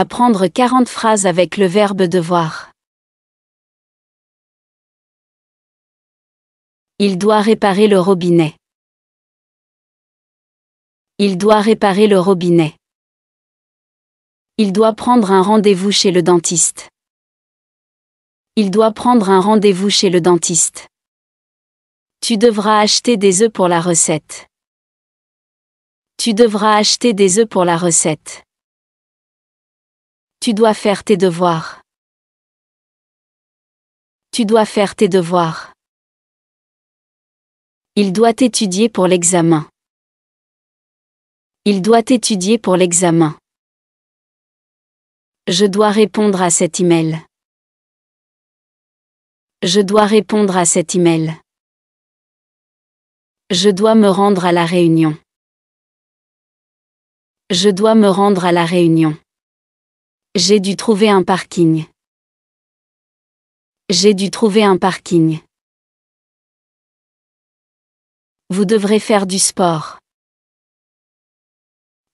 Apprendre 40 phrases avec le verbe devoir. Il doit réparer le robinet. Il doit réparer le robinet. Il doit prendre un rendez-vous chez le dentiste. Il doit prendre un rendez-vous chez le dentiste. Tu devras acheter des œufs pour la recette. Tu devras acheter des œufs pour la recette. Tu dois faire tes devoirs. Tu dois faire tes devoirs. Il doit étudier pour l'examen. Il doit étudier pour l'examen. Je dois répondre à cet email. Je dois répondre à cet email. Je dois me rendre à la réunion. Je dois me rendre à la réunion. J'ai dû trouver un parking. J'ai dû trouver un parking. Vous devrez faire du sport.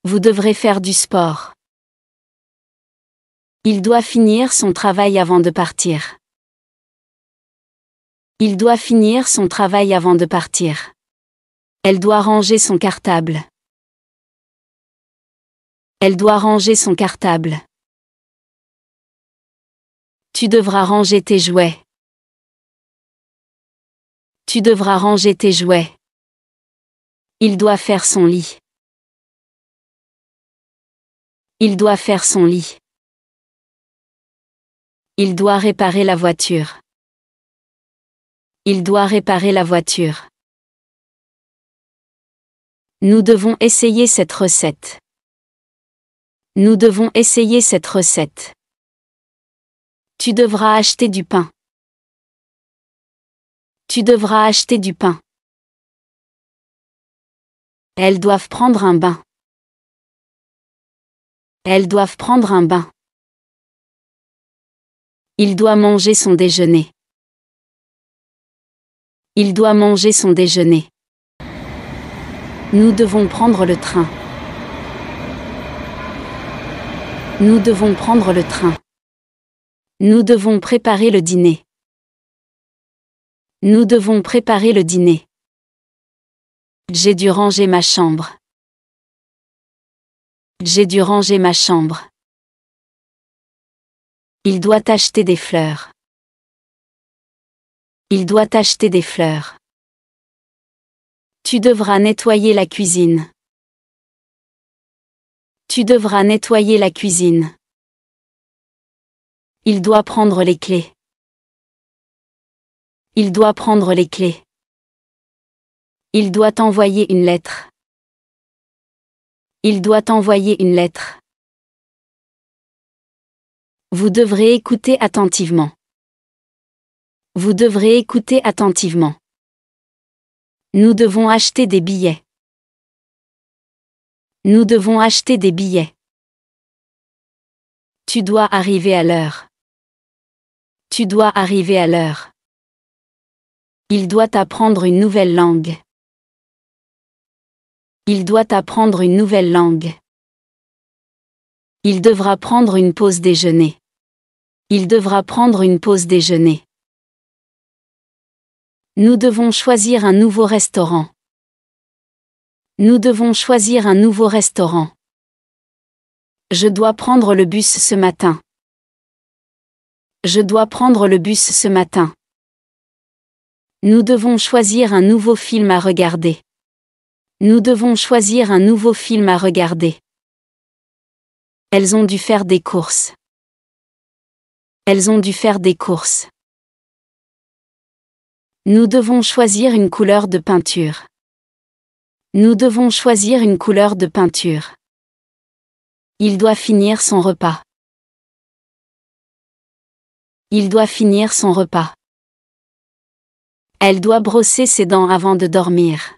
Vous devrez faire du sport. Il doit finir son travail avant de partir. Il doit finir son travail avant de partir. Elle doit ranger son cartable. Elle doit ranger son cartable. Tu devras ranger tes jouets. Tu devras ranger tes jouets. Il doit faire son lit. Il doit faire son lit. Il doit réparer la voiture. Il doit réparer la voiture. Nous devons essayer cette recette. Nous devons essayer cette recette. Tu devras acheter du pain. Tu devras acheter du pain. Elles doivent prendre un bain. Elles doivent prendre un bain. Il doit manger son déjeuner. Il doit manger son déjeuner. Nous devons prendre le train. Nous devons prendre le train. Nous devons préparer le dîner. Nous devons préparer le dîner. J'ai dû ranger ma chambre. J'ai dû ranger ma chambre. Il doit acheter des fleurs. Il doit acheter des fleurs. Tu devras nettoyer la cuisine. Tu devras nettoyer la cuisine. Il doit prendre les clés. Il doit prendre les clés. Il doit envoyer une lettre. Il doit envoyer une lettre. Vous devrez écouter attentivement. Vous devrez écouter attentivement. Nous devons acheter des billets. Nous devons acheter des billets. Tu dois arriver à l'heure. Tu dois arriver à l'heure. Il doit apprendre une nouvelle langue. Il doit apprendre une nouvelle langue. Il devra prendre une pause déjeuner. Il devra prendre une pause déjeuner. Nous devons choisir un nouveau restaurant. Nous devons choisir un nouveau restaurant. Je dois prendre le bus ce matin. Je dois prendre le bus ce matin. Nous devons choisir un nouveau film à regarder. Nous devons choisir un nouveau film à regarder. Elles ont dû faire des courses. Elles ont dû faire des courses. Nous devons choisir une couleur de peinture. Nous devons choisir une couleur de peinture. Il doit finir son repas. Il doit finir son repas. Elle doit brosser ses dents avant de dormir.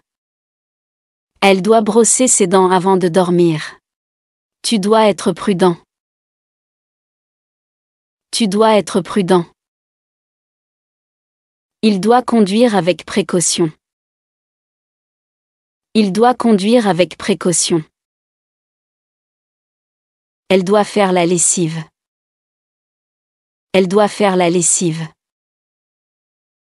Elle doit brosser ses dents avant de dormir. Tu dois être prudent. Tu dois être prudent. Il doit conduire avec précaution. Il doit conduire avec précaution. Elle doit faire la lessive elle doit faire la lessive.